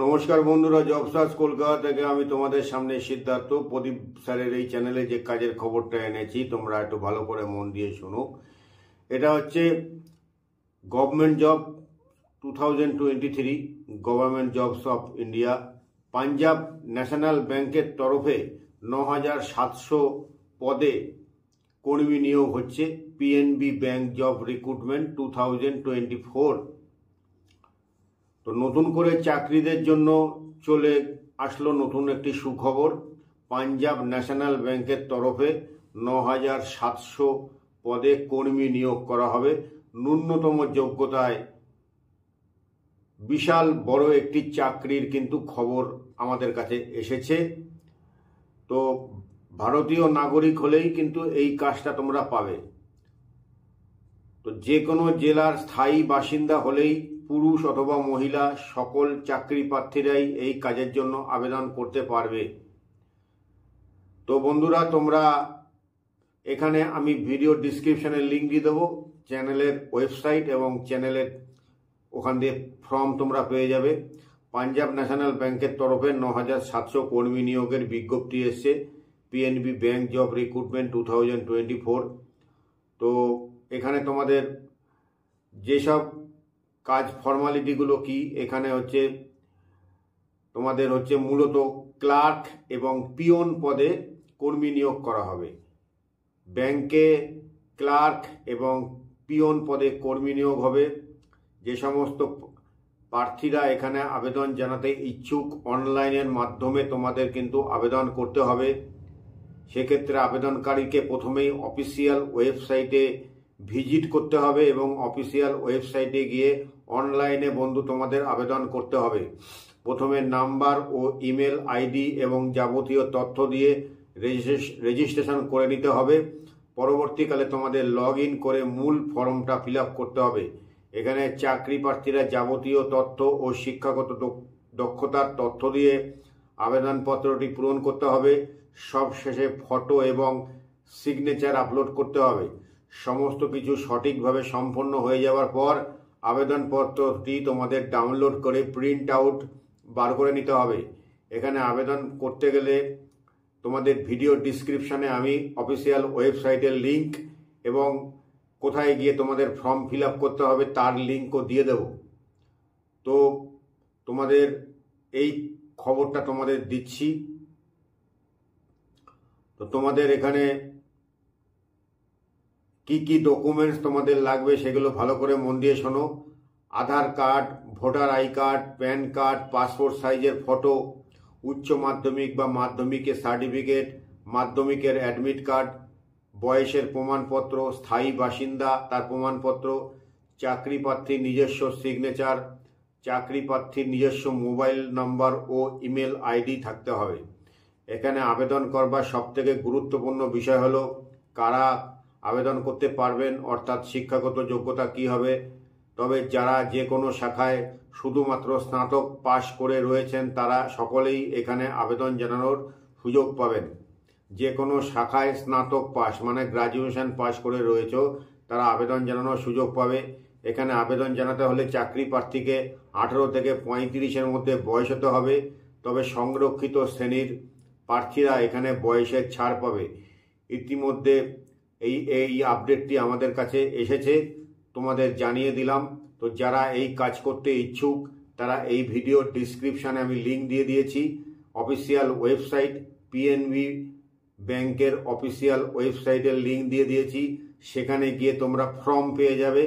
নমস্কার বন্ধুরা জব কলকাতা থেকে আমি তোমাদের সামনে সিদ্ধার্থ প্রদীপ স্যারের এই চ্যানেলে যে কাজের খবরটা এনেছি তোমরা একটু ভালো করে মন দিয়ে শোনো এটা হচ্ছে government job two thousand twenty three government jobs of India Punjab National ব্যাংকের তরফে ন হাজার সাতশো পদে কর্মী নিয়োগ হচ্ছে PNB bank job recruitment two thousand twenty four তো নতুন করে চাকরিদের জন্য চলে আসলো নতুন একটি সুখবর পাঞ্জাব ন্যাশনাল ব্যাংকের তরফে ন হাজার সাতশো পদে কর্মী নিয়োগ করা হবে ন্যূনতম যোগ্যতায় বিশাল বড় একটি চাকরির কিন্তু খবর আমাদের কাছে এসেছে তো ভারতীয় নাগরিক হলেই কিন্তু এই কাজটা তোমরা পাবে তো যে কোনো জেলার স্থায়ী বাসিন্দা হলেই পুরুষ অথবা মহিলা সকল চাকরি প্রার্থীরাই এই কাজের জন্য আবেদন করতে পারবে তো বন্ধুরা তোমরা এখানে আমি ভিডিও ডিসক্রিপশানের লিঙ্ক দিয়ে দেবো চ্যানেলের ওয়েবসাইট এবং চ্যানেলের ওখান দিয়ে ফর্ম তোমরা পেয়ে যাবে পাঞ্জাব ন্যাশনাল ব্যাংকের তরফে ন হাজার সাতশো কর্মী নিয়োগের বিজ্ঞপ্তি এসছে PNB bank job recruitment two thousand twenty four তো এখানে তোমাদের যেসব কাজ ফর্মালিটিগুলো কি এখানে হচ্ছে তোমাদের হচ্ছে মূলত ক্লার্ক এবং পিয়ন পদে কর্মী নিয়োগ করা হবে ব্যাংকে ক্লার্ক এবং পিয়ন পদে কর্মী নিয়োগ হবে যে সমস্ত প্রার্থীরা এখানে আবেদন জানাতে ইচ্ছুক অনলাইনের মাধ্যমে তোমাদের কিন্তু আবেদন করতে হবে সেক্ষেত্রে আবেদনকারীকে প্রথমেই অফিসিয়াল ওয়েবসাইটে ভিজিট করতে হবে এবং অফিসিয়াল ওয়েবসাইটে গিয়ে অনলাইনে বন্ধু তোমাদের আবেদন করতে হবে প্রথমে নাম্বার ও ইমেল আইডি এবং যাবতীয় তথ্য দিয়ে রেজিস্ট্রেশন করে নিতে হবে পরবর্তীকালে তোমাদের লগ করে মূল ফর্মটা ফিল করতে হবে এখানে চাকরি প্রার্থীরা যাবতীয় তথ্য ও শিক্ষাগত দক্ষতার তথ্য দিয়ে আবেদনপত্রটি পূরণ করতে হবে সবশেষে ফটো এবং সিগনেচার আপলোড করতে হবে সমস্ত কিছু সঠিকভাবে সম্পন্ন হয়ে যাওয়ার পর আবেদনপত্রটি তোমাদের ডাউনলোড করে প্রিন্ট আউট বার করে নিতে হবে এখানে আবেদন করতে গেলে তোমাদের ভিডিও ডিসক্রিপশানে আমি অফিসিয়াল ওয়েবসাইটের লিঙ্ক এবং কোথায় গিয়ে তোমাদের ফর্ম ফিল করতে হবে তার লিঙ্কও দিয়ে দেব তো তোমাদের এই খবরটা তোমাদের দিচ্ছি তো তোমাদের এখানে কি কি ডকুমেন্টস তোমাদের লাগবে সেগুলো ভালো করে মন দিয়ে শোনো Aadhaar card voter ID card PAN card passport সাইজের ফটো উচ্চ মাধ্যমিক বা মাধ্যমিকের সার্টিফিকেট মাধ্যমিকের অ্যাডমিট কার্ড বয়সের প্রমাণপত্র স্থায়ী বাসিন্দা তার প্রমাণপত্র চাকরি প্রার্থীর নিজস্ব সিগনেচার চাকরি প্রার্থীর নিজস্ব মোবাইল নাম্বার ও ইমেল আইডি থাকতে হবে এখানে আবেদন করবার সবথেকে গুরুত্বপূর্ণ বিষয় হলো কারা আবেদন করতে পারবেন অর্থাৎ শিক্ষাগত যোগ্যতা কি হবে তবে যারা যে কোনো শাখায় শুধুমাত্র স্নাতক পাশ করে রয়েছেন তারা সকলেই এখানে আবেদন জানানোর সুযোগ পাবেন যে কোনো শাখায় স্নাতক পাশ মানে গ্রাজুয়েশন পাশ করে রয়েছ তারা আবেদন জানানোর সুযোগ পাবে এখানে আবেদন জানাতে হলে চাকরি প্রার্থীকে আঠেরো থেকে পঁয়ত্রিশের মধ্যে বয়স হতে হবে তবে সংরক্ষিত শ্রেণীর প্রার্থীরা এখানে বয়সের ছাড় পাবে ইতিমধ্যে এই এই আপডেটটি আমাদের কাছে এসেছে তোমাদের জানিয়ে দিলাম তো যারা এই কাজ করতে ইচ্ছুক তারা এই ভিডিও ডিসক্রিপশানে আমি লিঙ্ক দিয়ে দিয়েছি অফিসিয়াল ওয়েবসাইট পিএনবি ব্যাংকের অফিসিয়াল ওয়েবসাইটের লিঙ্ক দিয়ে দিয়েছি সেখানে গিয়ে তোমরা ফর্ম পেয়ে যাবে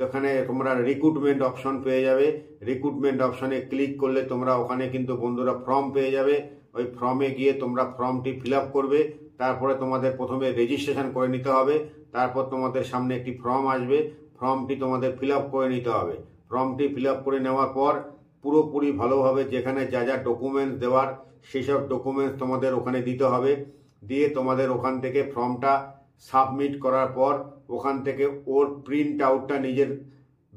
তোখানে তোমরা রিক্রুটমেন্ট অপশন পেয়ে যাবে রিক্রুটমেন্ট অপশনে ক্লিক করলে তোমরা ওখানে কিন্তু বন্ধুরা ফর্ম পেয়ে যাবে ওই ফর্মে গিয়ে তোমরা ফর্মটি ফিল করবে তারপরে তোমাদের প্রথমে রেজিস্ট্রেশন করে নিতে হবে তারপর তোমাদের সামনে একটি ফর্ম আসবে ফর্মটি তোমাদের ফিল করে নিতে হবে ফর্মটি ফিল করে নেওয়ার পর পুরোপুরি ভালোভাবে যেখানে যা যা ডকুমেন্টস দেওয়ার সেসব ডকুমেন্টস তোমাদের ওখানে দিতে হবে দিয়ে তোমাদের ওখান থেকে ফর্মটা সাবমিট করার পর ওখান থেকে ওর প্রিন্ট আউটটা নিজের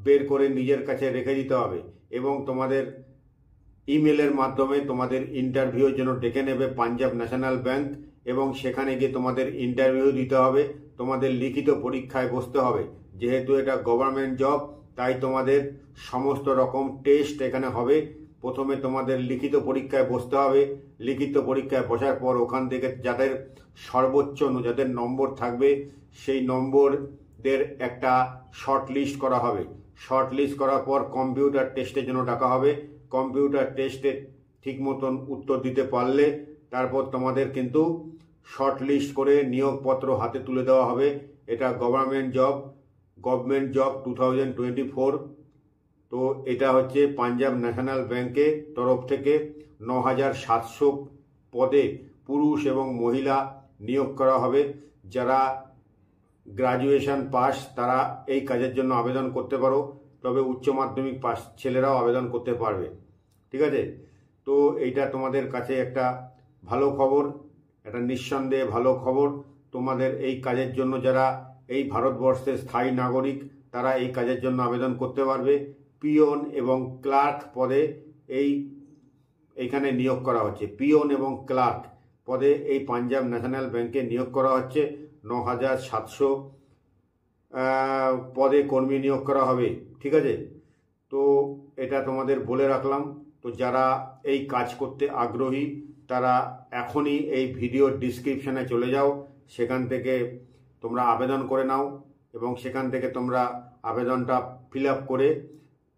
বের করে নিজের কাছে রেখে দিতে হবে এবং তোমাদের ইমেলের মাধ্যমে তোমাদের ইন্টারভিউর জন্য ডেকে নেবে পাঞ্জাব ন্যাশনাল ব্যাংক এবং সেখানে গিয়ে তোমাদের ইন্টারভিউ দিতে হবে তোমাদের লিখিত পরীক্ষায় বসতে হবে যেহেতু এটা গভর্নমেন্ট জব তাই তোমাদের সমস্ত রকম টেস্ট এখানে হবে প্রথমে তোমাদের লিখিত পরীক্ষায় বসতে হবে লিখিত পরীক্ষায় বসার পর ওখান থেকে যাদের সর্বোচ্চ যাদের নম্বর থাকবে সেই নম্বরদের একটা শর্ট লিস্ট করা হবে শর্ট লিস্ট করার পর কম্পিউটার টেস্টের জন্য ডাকা হবে কম্পিউটার টেস্টে ঠিক মতন উত্তর দিতে পারলে তারপর তোমাদের কিন্তু শর্ট লিস্ট করে নিয়োগপত্র হাতে তুলে দেওয়া হবে এটা government job government job two thousand twenty four তো এটা হচ্ছে পাঞ্জাব ন্যাশনাল ব্যাংকে তরফ থেকে ন হাজার সাতশো পদে পুরুষ এবং মহিলা নিয়োগ করা হবে যারা গ্রাজুয়েশন পাস তারা এই কাজের জন্য আবেদন করতে পারো তবে উচ্চ মাধ্যমিক পাস ছেলেরাও আবেদন করতে পারবে ঠিক আছে তো এইটা তোমাদের কাছে একটা ভালো খবর এটা নিঃসন্দেহে ভালো খবর তোমাদের এই কাজের জন্য যারা এই ভারতবর্ষের স্থায়ী নাগরিক তারা এই কাজের জন্য আবেদন করতে পারবে পিওন এবং ক্লার্ক পদে এই এইখানে নিয়োগ করা হচ্ছে পিওন এবং ক্লার্ক পদে এই পাঞ্জাব ন্যাশনাল ব্যাংকে নিয়োগ করা হচ্ছে ন হাজার সাতশো পদে কর্মী নিয়োগ করা হবে ঠিক আছে তো এটা তোমাদের বলে রাখলাম তো যারা এই কাজ করতে আগ্রহী তারা এখনই এই ভিডিওর ডিসক্রিপশানে চলে যাও সেখান থেকে তোমরা আবেদন করে নাও এবং সেখান থেকে তোমরা আবেদনটা ফিল আপ করে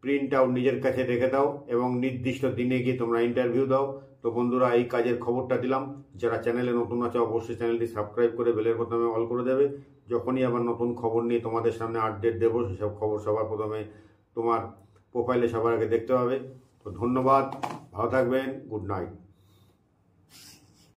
প্রিন্ট আউট নিজের কাছে রেখে দাও এবং নির্দিষ্ট দিনে গিয়ে তোমরা ইন্টারভিউ দাও তো বন্ধুরা এই কাজের খবরটা দিলাম যারা চ্যানেলে নতুন আছে অবশ্যই চ্যানেলটি সাবস্ক্রাইব করে বেলের প্রথমে অল করে দেবে যখনই আবার নতুন খবর নিয়ে তোমাদের সামনে আপডেট দেবো সেসব খবর সবার প্রথমে তোমার প্রোফাইলে সবার আগে দেখতে পাবে তো ধন্যবাদ ভালো থাকবেন গুড নাইট